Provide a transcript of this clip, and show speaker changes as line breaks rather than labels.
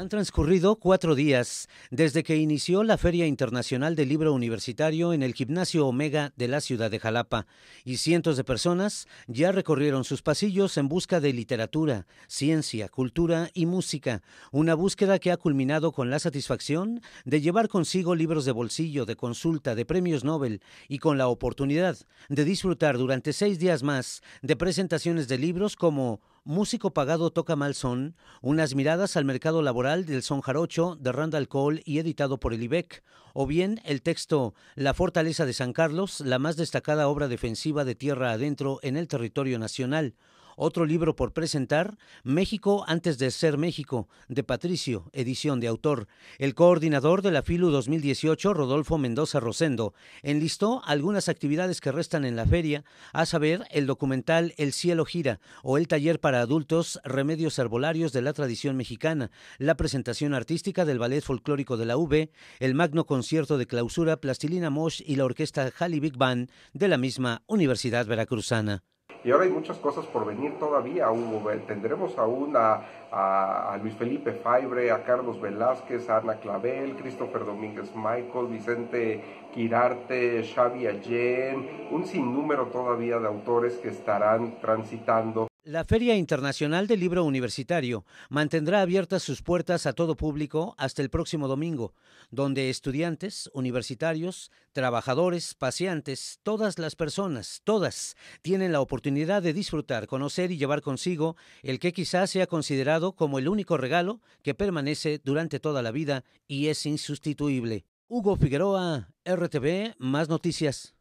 Han transcurrido cuatro días desde que inició la Feria Internacional del Libro Universitario en el Gimnasio Omega de la ciudad de Jalapa y cientos de personas ya recorrieron sus pasillos en busca de literatura, ciencia, cultura y música, una búsqueda que ha culminado con la satisfacción de llevar consigo libros de bolsillo, de consulta, de premios Nobel y con la oportunidad de disfrutar durante seis días más de presentaciones de libros como Músico pagado toca mal son, unas miradas al mercado laboral del son jarocho de Randall Cole y editado por el IBEC, o bien el texto La fortaleza de San Carlos, la más destacada obra defensiva de tierra adentro en el territorio nacional, otro libro por presentar, México antes de ser México, de Patricio, edición de autor. El coordinador de la FILU 2018, Rodolfo Mendoza Rosendo, enlistó algunas actividades que restan en la feria, a saber, el documental El cielo gira o el taller para adultos Remedios herbolarios de la tradición mexicana, la presentación artística del ballet folclórico de la UV, el magno concierto de clausura Plastilina Mosh y la orquesta Jali Big Band de la misma Universidad Veracruzana
y ahora hay muchas cosas por venir todavía, Hugo. Tendremos aún a, Luis Felipe Faibre, a Carlos Velázquez, a Ana Clavel, Christopher Domínguez Michael, Vicente Quirarte, Xavi Allen, un sinnúmero todavía de autores que estarán transitando
la Feria Internacional del Libro Universitario mantendrá abiertas sus puertas a todo público hasta el próximo domingo, donde estudiantes, universitarios, trabajadores, paseantes, todas las personas, todas, tienen la oportunidad de disfrutar, conocer y llevar consigo el que quizás sea considerado como el único regalo que permanece durante toda la vida y es insustituible. Hugo Figueroa, RTV, más noticias.